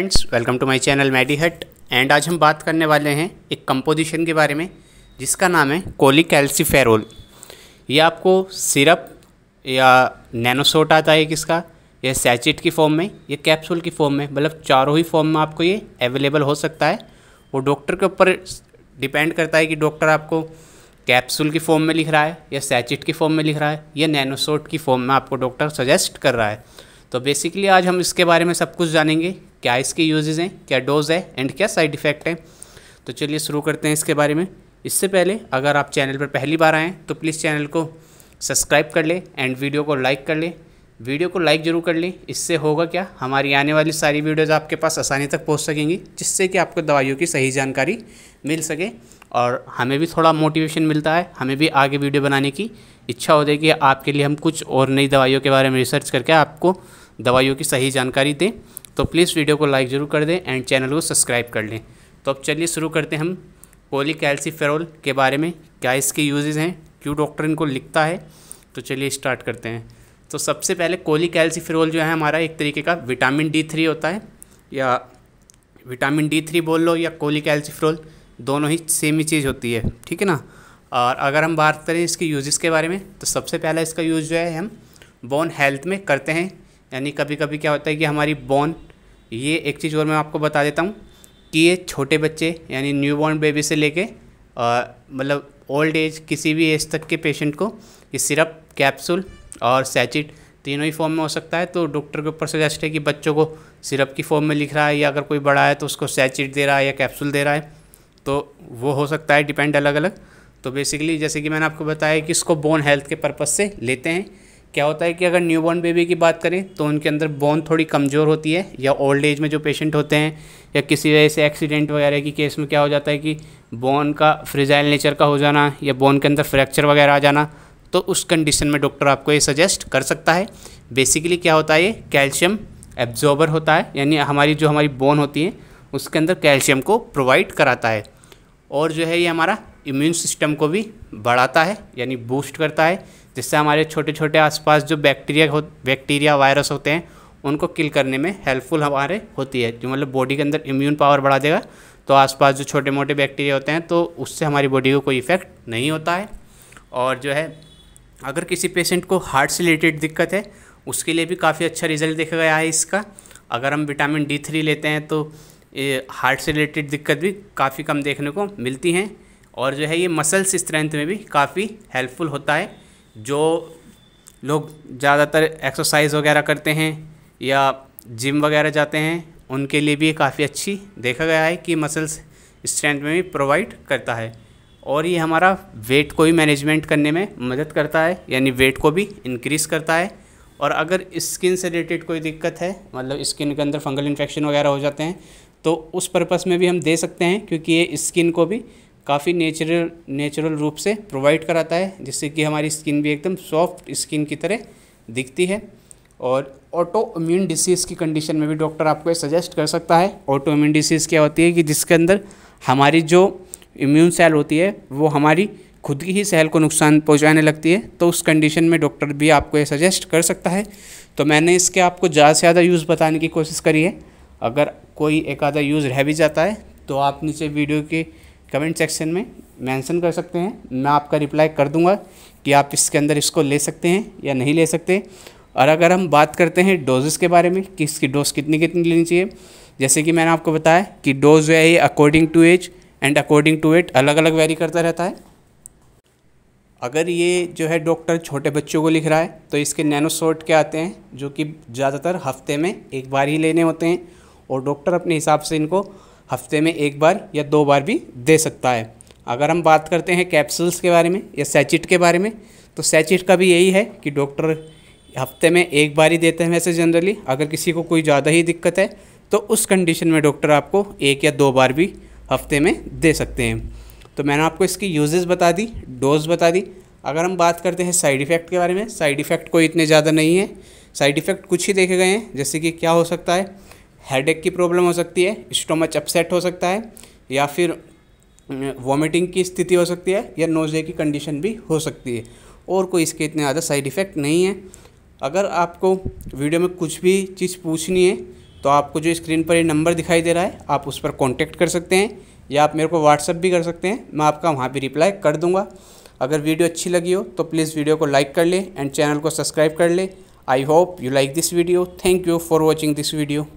friends welcome to my channel Maddy Hut and आज हम बात करने वाले हैं एक कंपोजिशन के बारे में जिसका नाम है कोली फेरोल ये आपको सिरप या नैनोसोट आता है किसका यह सैचिट की फॉर्म में या कैप्सूल की फॉर्म में मतलब चारों ही फॉर्म में आपको ये अवेलेबल हो सकता है वो डॉक्टर के ऊपर डिपेंड करता है कि डॉक्टर आपको कैप्सूल की फॉर्म में लिख रहा है या सैचिट की फॉर्म में लिख रहा है या नैनोसोट की फॉर्म में आपको डॉक्टर सजेस्ट कर रहा है तो बेसिकली आज हम इसके बारे में सब कुछ जानेंगे क्या इसके यूजेज़ हैं क्या डोज है एंड क्या साइड इफ़ेक्ट हैं तो चलिए शुरू करते हैं इसके बारे में इससे पहले अगर आप चैनल पर पहली बार आएँ तो प्लीज़ चैनल को सब्सक्राइब कर लें एंड वीडियो को लाइक कर लें वीडियो को लाइक ज़रूर कर लें इससे होगा क्या हमारी आने वाली सारी वीडियोज़ आपके पास आसानी तक पहुंच सकेंगी जिससे कि आपको दवाइयों की सही जानकारी मिल सके और हमें भी थोड़ा मोटिवेशन मिलता है हमें भी आगे वीडियो बनाने की इच्छा हो जाएगी आपके लिए हम कुछ और नई दवाइयों के बारे में रिसर्च करके आपको दवाइयों की सही जानकारी दें तो प्लीज़ वीडियो को लाइक ज़रूर कर दें एंड चैनल को सब्सक्राइब कर लें तो अब चलिए शुरू करते हैं हम फेरोल के बारे में क्या इसके यूजेज़ हैं क्यों डॉक्टर इनको लिखता है तो चलिए स्टार्ट करते हैं तो सबसे पहले कैल्सीफेरोल जो है हमारा एक तरीके का विटामिन डी थ्री होता है या विटामिन डी थ्री बोल लो या कैल्सीफेरोल दोनों ही सेम ही चीज़ होती है ठीक है ना और अगर हम बात करें इसके यूजेस के बारे में तो सबसे पहला इसका यूज जो है हम बोन हेल्थ में करते हैं यानी कभी कभी क्या होता है कि हमारी बॉन ये एक चीज़ और मैं आपको बता देता हूँ कि ये छोटे बच्चे यानी न्यू बॉर्न बेबी से लेके मतलब ओल्ड एज किसी भी एज तक के पेशेंट को ये सिरप कैप्सूल और सैचिट तीनों ही फॉर्म में हो सकता है तो डॉक्टर के ऊपर सजेस्ट है कि बच्चों को सिरप की फॉर्म में लिख रहा है या अगर कोई बड़ा है तो उसको सैचिट दे रहा है या कैप्सूल दे रहा है तो वो हो सकता है डिपेंड अलग अलग तो बेसिकली जैसे कि मैंने आपको बताया कि इसको बोन हेल्थ के पर्पज़ से लेते हैं क्या होता है कि अगर न्यू बॉर्न बेबी की बात करें तो उनके अंदर बोन थोड़ी कमज़ोर होती है या ओल्ड एज में जो पेशेंट होते हैं या किसी वजह से एक्सीडेंट वगैरह की केस में क्या हो जाता है कि बोन का फ्रिजाइल नेचर का हो जाना या बोन के अंदर फ्रैक्चर वगैरह आ जाना तो उस कंडीशन में डॉक्टर आपको ये सजेस्ट कर सकता है बेसिकली क्या होता है ये कैल्शियम एब्जॉर्बर होता है यानी हमारी जो हमारी बोन होती है उसके अंदर कैल्शियम को प्रोवाइड कराता है और जो है ये हमारा इम्यून सिस्टम को भी बढ़ाता है यानी बूस्ट करता है जिससे हमारे छोटे छोटे आसपास जो बैक्टीरिया हो बैक्टीरिया वायरस होते हैं उनको किल करने में हेल्पफुल हमारे होती है जो मतलब बॉडी के अंदर इम्यून पावर बढ़ा देगा तो आसपास जो छोटे मोटे बैक्टीरिया होते हैं तो उससे हमारी बॉडी को कोई इफ़ेक्ट नहीं होता है और जो है अगर किसी पेशेंट को हार्ट से रिलेटेड दिक्कत है उसके लिए भी काफ़ी अच्छा रिजल्ट देखा गया है इसका अगर हम विटामिन डी थ्री लेते हैं तो ये हार्ट से रिलेटेड दिक्कत भी काफ़ी कम देखने को मिलती हैं और जो है ये मसल्स स्ट्रेंथ में भी काफ़ी हेल्पफुल होता है जो लोग ज़्यादातर एक्सरसाइज वगैरह करते हैं या जिम वगैरह जाते हैं उनके लिए भी काफ़ी अच्छी देखा गया है कि मसल्स स्ट्रेंथ में भी प्रोवाइड करता है और ये हमारा वेट को भी मैनेजमेंट करने में मदद करता है यानी वेट को भी इंक्रीज़ करता है और अगर स्किन से रिलेटेड कोई दिक्कत है मतलब स्किन के अंदर फंगल इन्फेक्शन वगैरह हो जाते हैं तो उस पर्पज़ में भी हम दे सकते हैं क्योंकि ये स्किन को भी काफ़ी नेचुरल नेचुरल रूप से प्रोवाइड कराता है जिससे कि हमारी स्किन भी एकदम सॉफ्ट स्किन की तरह दिखती है और ऑटो इम्यून डिसीज़ की कंडीशन में भी डॉक्टर आपको सजेस्ट कर सकता है ऑटो इम्यून डिसीज़ क्या होती है कि जिसके अंदर हमारी जो इम्यून सेल होती है वो हमारी खुद की ही सेल को नुकसान पहुंचाने लगती है तो उस कंडीशन में डॉक्टर भी आपको ये सजेस्ट कर सकता है तो मैंने इसके आपको ज़्यादा से ज़्यादा यूज़ बताने की कोशिश करी है अगर कोई एक आधा यूज़ रह भी जाता है तो आप नीचे वीडियो के कमेंट सेक्शन में मेंशन कर सकते हैं मैं आपका रिप्लाई कर दूंगा कि आप इसके अंदर इसको ले सकते हैं या नहीं ले सकते और अगर हम बात करते हैं डोजेस के बारे में कि इसकी डोज कितनी कितनी लेनी चाहिए जैसे कि मैंने आपको बताया कि डोज जो है ये according to age and according to weight अलग अलग वेरी करता रहता है अगर ये जो है डॉक्टर छोटे बच्चों को लिख रहा है तो इसके नैनोसोट के आते हैं जो कि ज़्यादातर हफ्ते में एक बार ही लेने होते हैं और डॉक्टर अपने हिसाब से इनको हफ्ते में एक बार या दो बार भी दे सकता है अगर हम बात करते हैं कैप्सूल्स के बारे में या सैचिट के बारे में तो सैचिट का भी यही है कि डॉक्टर हफ्ते में एक बार ही देते हैं वैसे जनरली अगर किसी को कोई ज़्यादा ही दिक्कत है तो उस कंडीशन में डॉक्टर आपको एक या दो बार भी हफ्ते में दे सकते हैं तो मैंने आपको इसकी यूजेस बता दी डोज बता दी अगर हम बात करते हैं साइड इफ़ेक्ट के बारे में साइड इफ़ेक्ट कोई इतने ज़्यादा नहीं है साइड इफ़ेक्ट कुछ ही देखे गए हैं जैसे कि क्या हो सकता है हेडेक की प्रॉब्लम हो सकती है स्टोमच अपसेट हो सकता है या फिर वॉमिटिंग की स्थिति हो सकती है या नोज़े की कंडीशन भी हो सकती है और कोई इसके इतने ज़्यादा साइड इफ़ेक्ट नहीं है अगर आपको वीडियो में कुछ भी चीज़ पूछनी है तो आपको जो स्क्रीन पर ये नंबर दिखाई दे रहा है आप उस पर कॉन्टेक्ट कर सकते हैं या आप मेरे को व्हाट्सअप भी कर सकते हैं मैं आपका वहाँ पर रिप्लाई कर दूँगा अगर वीडियो अच्छी लगी हो तो प्लीज़ वीडियो को लाइक कर लें एंड चैनल को सब्सक्राइब कर ले I hope you like this video thank you for watching this video